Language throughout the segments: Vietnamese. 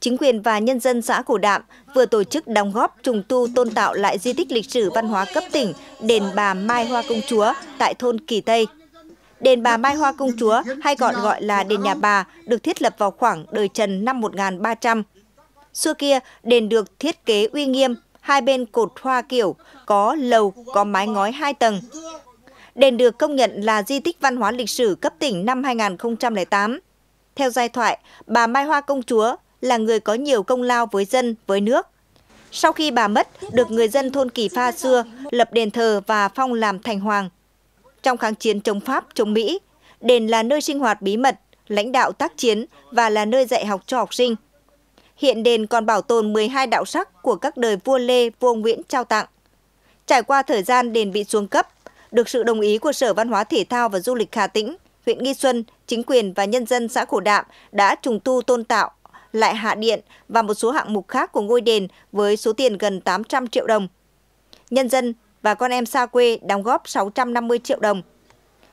chính quyền và nhân dân xã Cổ Đạm vừa tổ chức đóng góp trùng tu tôn tạo lại di tích lịch sử văn hóa cấp tỉnh đền bà Mai Hoa Công Chúa tại thôn Kỳ Tây. Đền bà Mai Hoa Công Chúa, hay còn gọi là đền nhà bà, được thiết lập vào khoảng đời Trần năm 1300. Xưa kia, đền được thiết kế uy nghiêm, hai bên cột hoa kiểu, có lầu, có mái ngói hai tầng. Đền được công nhận là di tích văn hóa lịch sử cấp tỉnh năm 2008. Theo giai thoại, bà Mai Hoa Công Chúa là người có nhiều công lao với dân, với nước. Sau khi bà mất, được người dân thôn Kỳ Pha xưa lập đền thờ và phong làm thành hoàng. Trong kháng chiến chống Pháp, chống Mỹ, đền là nơi sinh hoạt bí mật, lãnh đạo tác chiến và là nơi dạy học cho học sinh. Hiện đền còn bảo tồn 12 đạo sắc của các đời vua Lê, vua Nguyễn trao tặng. Trải qua thời gian đền bị xuống cấp, được sự đồng ý của Sở Văn hóa Thể thao và Du lịch Hà Tĩnh, huyện Nghi Xuân, chính quyền và nhân dân xã Cổ Đạm đã trùng tu tôn tạo lại hạ điện và một số hạng mục khác của ngôi đền với số tiền gần 800 triệu đồng. Nhân dân và con em xa quê đóng góp 650 triệu đồng.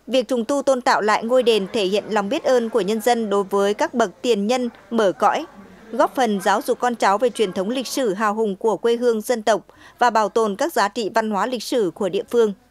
Việc trùng tu tôn tạo lại ngôi đền thể hiện lòng biết ơn của nhân dân đối với các bậc tiền nhân mở cõi, góp phần giáo dục con cháu về truyền thống lịch sử hào hùng của quê hương dân tộc và bảo tồn các giá trị văn hóa lịch sử của địa phương.